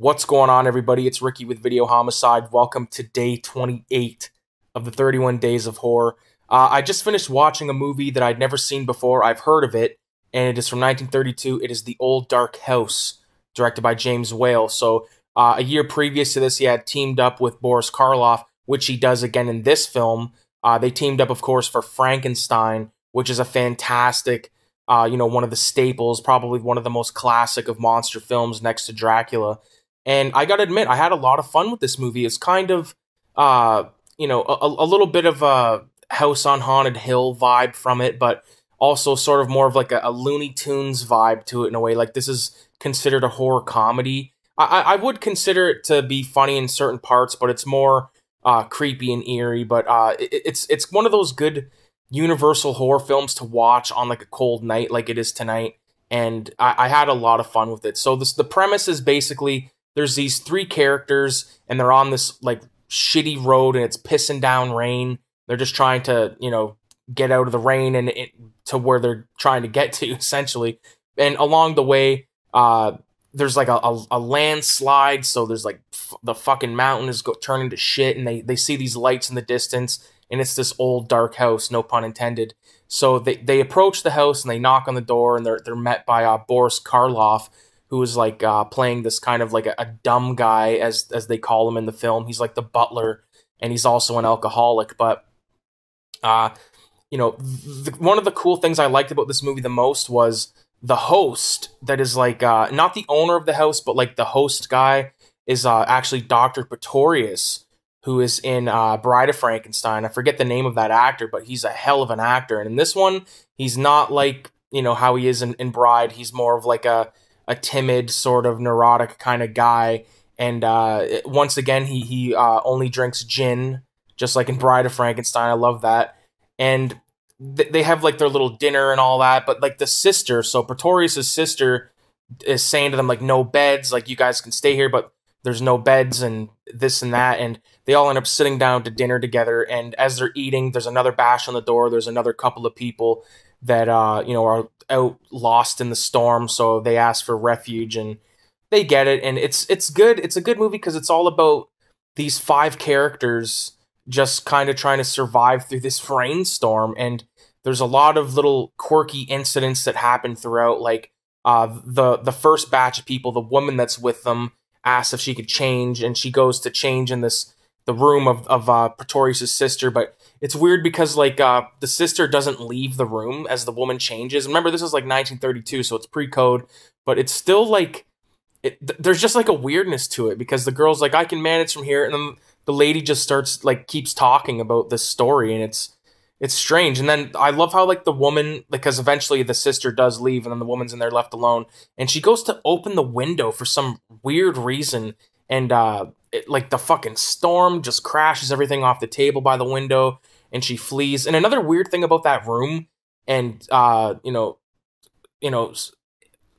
What's going on, everybody? It's Ricky with Video Homicide. Welcome to day 28 of the 31 Days of Horror. Uh, I just finished watching a movie that I'd never seen before. I've heard of it, and it is from 1932. It is The Old Dark House, directed by James Whale. So, uh, a year previous to this, he had teamed up with Boris Karloff, which he does again in this film. Uh, they teamed up, of course, for Frankenstein, which is a fantastic, uh, you know, one of the staples, probably one of the most classic of monster films next to Dracula. And I gotta admit, I had a lot of fun with this movie. It's kind of, uh, you know, a, a little bit of a House on Haunted Hill vibe from it, but also sort of more of like a, a Looney Tunes vibe to it in a way. Like this is considered a horror comedy. I, I would consider it to be funny in certain parts, but it's more uh, creepy and eerie. But uh, it, it's it's one of those good universal horror films to watch on like a cold night like it is tonight. And I, I had a lot of fun with it. So this the premise is basically there's these three characters and they're on this like shitty road and it's pissing down rain. They're just trying to, you know, get out of the rain and it, to where they're trying to get to essentially. And along the way, uh, there's like a, a, a landslide. So there's like the fucking mountain is go- turning to shit and they, they see these lights in the distance and it's this old dark house, no pun intended. So they, they approach the house and they knock on the door and they're, they're met by uh, Boris Karloff, who is like uh, playing this kind of like a, a, dumb guy as as they call him in the film. He's like the butler, and he's also an alcoholic. But, uh, you know, one of the cool things I liked about this movie the most was the host that is like uh, not the owner of the house, but like the host guy is uh, actually Doctor Pretorius. Who is in uh, Bride of Frankenstein? I forget the name of that actor, but he's a hell of an actor. And in this one, he's not like you know how he is in, in Bride. He's more of like a a timid sort of neurotic kind of guy. And uh, once again, he he uh, only drinks gin, just like in Bride of Frankenstein. I love that. And th- they have like their little dinner and all that. But like the sister, so Pretorius's sister is saying to them like, "No beds. Like you guys can stay here, but there's no beds and this and that." And they all end up sitting down to dinner together. And as they're eating, there's another bash on the door. There's another couple of people that uh, you know are out lost in the storm, so they ask for refuge and they get it, and it's it's good. It's a good movie because it's all about these five characters just kind of trying to survive through this rainstorm, and there's a lot of little quirky incidents that happen throughout, like. Uh, the the first batch of people, the woman that's with them asks if she could change, and she goes to change in this the room of of uh, Pretorius's sister, but it's weird because like uh, the sister doesn't leave the room as the woman changes. Remember, this is like 1932, so it's pre-code, but it's still like it, th there's just like a weirdness to it because the girl's like, I can manage from here, and then the lady just starts like keeps talking about this story, and it's it's strange. And then I love how like the woman because eventually the sister does leave, and then the woman's in there left alone, and she goes to open the window for some weird reason, and uh, it, like the fucking storm just crashes everything off the table by the window and she flees. And another weird thing about that room, and uh, you know, you know,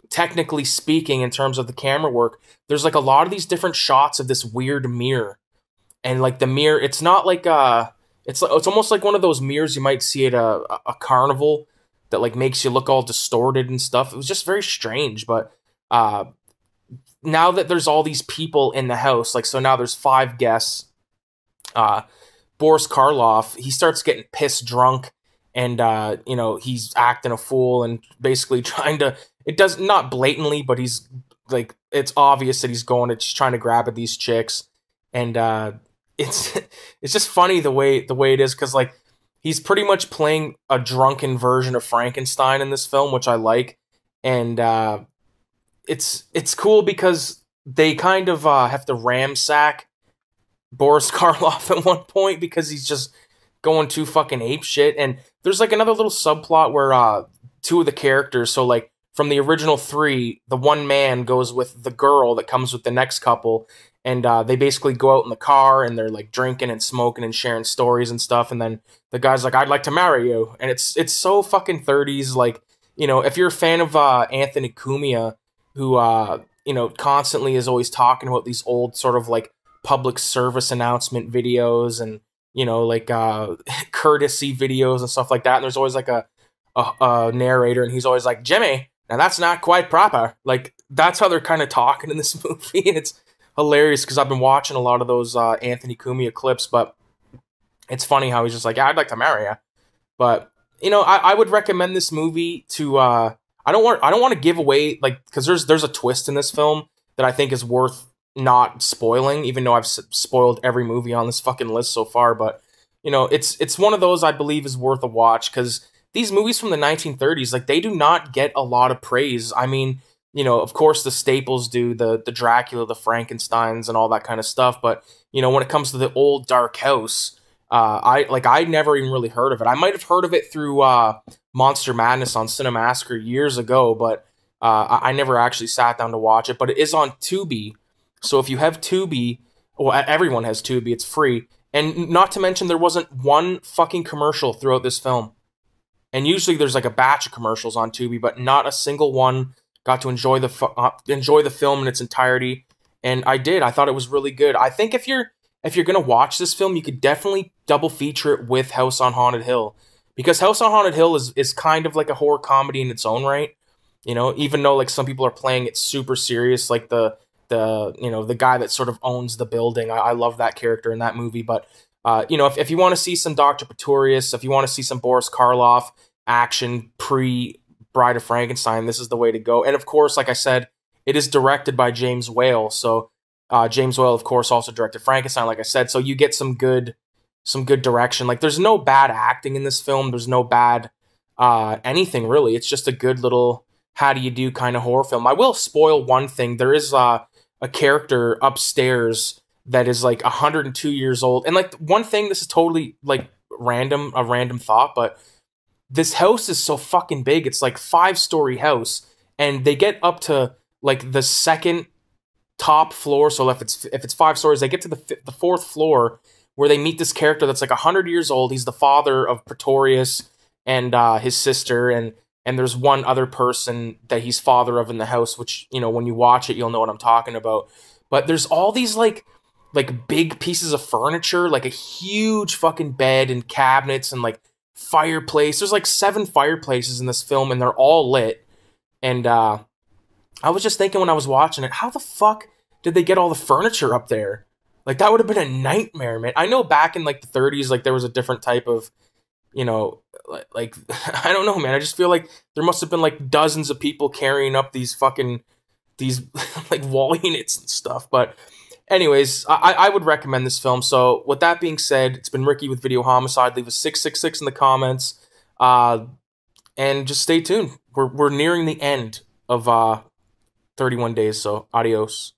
technically speaking, in terms of the camera work, there's like a lot of these different shots of this weird mirror, and like the mirror, it's not like uh, it's it's almost like one of those mirrors you might see at a a carnival that like makes you look all distorted and stuff. It was just very strange, but uh, now that there's all these people in the house, like so now there's five guests. Uh, Boris Karloff, he starts getting pissed drunk and uh, you know, he's acting a fool and basically trying to it does not blatantly, but he's like it's obvious that he's going it's trying to grab at these chicks and uh it's it's just funny the way the way it is cuz like he's pretty much playing a drunken version of Frankenstein in this film which I like and uh it's it's cool because they kind of uh, have to ramsack Boris Karloff at one point because he's just going too fucking ape shit. And there's like another little subplot where uh, two of the characters, so like from the original three, the one man goes with the girl that comes with the next couple, and uh, they basically go out in the car and they're like drinking and smoking and sharing stories and stuff. And then the guy's like, "I'd like to marry you," and it's it's so fucking thirties. Like you know, if you're a fan of uh, Anthony Cumia, who uh, you know constantly is always talking about these old sort of like public service announcement videos and you know like uh, courtesy videos and stuff like that. And there's always like a, a, a narrator, and he's always like Jimmy. Now that's not quite proper. Like that's how they're kind of talking in this movie. it's hilarious because I've been watching a lot of those uh, Anthony Cumia clips, but it's funny how he's just like, yeah, I'd like to marry you. But you know, I, I would recommend this movie to. Uh, I don't want I don't want to give away like because there's there's a twist in this film that I think is worth not spoiling, even though I've spoiled every movie on this fucking list so far. But you know, it's it's one of those I believe is worth a watch because these movies from the 1930s, like they do not get a lot of praise. I mean, you know, of course the staples do the the Dracula, the Frankenstein's, and all that kind of stuff. But you know, when it comes to the old Dark House, uh, I like I never even really heard of it. I might have heard of it through uh, Monster Madness on Cinemassacre years ago, but uh, I, I never actually sat down to watch it. But it is on Tubi. So if you have Tubi, well, everyone has Tubi, it's free. And not to mention, there wasn't one fucking commercial throughout this film. And usually there's like a batch of commercials on Tubi, but not a single one got to enjoy the uh, enjoy the film in its entirety. And I did. I thought it was really good. I think if you're if you're gonna watch this film, you could definitely double feature it with House on Haunted Hill, because House on Haunted Hill is is kind of like a horror comedy in its own right. You know, even though like some people are playing it super serious, like the the you know the guy that sort of owns the building. I, I love that character in that movie. But uh, you know, if, if you want to see some Doctor Pretorius, if you want to see some Boris Karloff action pre Bride of Frankenstein, this is the way to go. And of course, like I said, it is directed by James Whale. So uh, James Whale, of course, also directed Frankenstein. Like I said, so you get some good some good direction. Like there's no bad acting in this film. There's no bad uh, anything really. It's just a good little how do you do kind of horror film. I will spoil one thing. There is uh, a character upstairs that is like 102 years old. And like one thing, this is totally like random, a random thought, but this house is so fucking big. It's like five story house, and they get up to like the second top floor. So if it's if it's five stories, they get to the the fourth floor where they meet this character that's like 100 years old. He's the father of Pretorius and uh, his sister, and and there's one other person that he's father of in the house which you know when you watch it you'll know what i'm talking about but there's all these like like big pieces of furniture like a huge fucking bed and cabinets and like fireplace there's like seven fireplaces in this film and they're all lit and uh i was just thinking when i was watching it how the fuck did they get all the furniture up there like that would have been a nightmare man i know back in like the 30s like there was a different type of you know, like, like I don't know, man. I just feel like there must have been like dozens of people carrying up these fucking these like wall units and stuff. But, anyways, I, I would recommend this film. So, with that being said, it's been Ricky with Video Homicide. Leave a six six six in the comments, uh, and just stay tuned. We're we're nearing the end of uh, thirty one days. So, adios.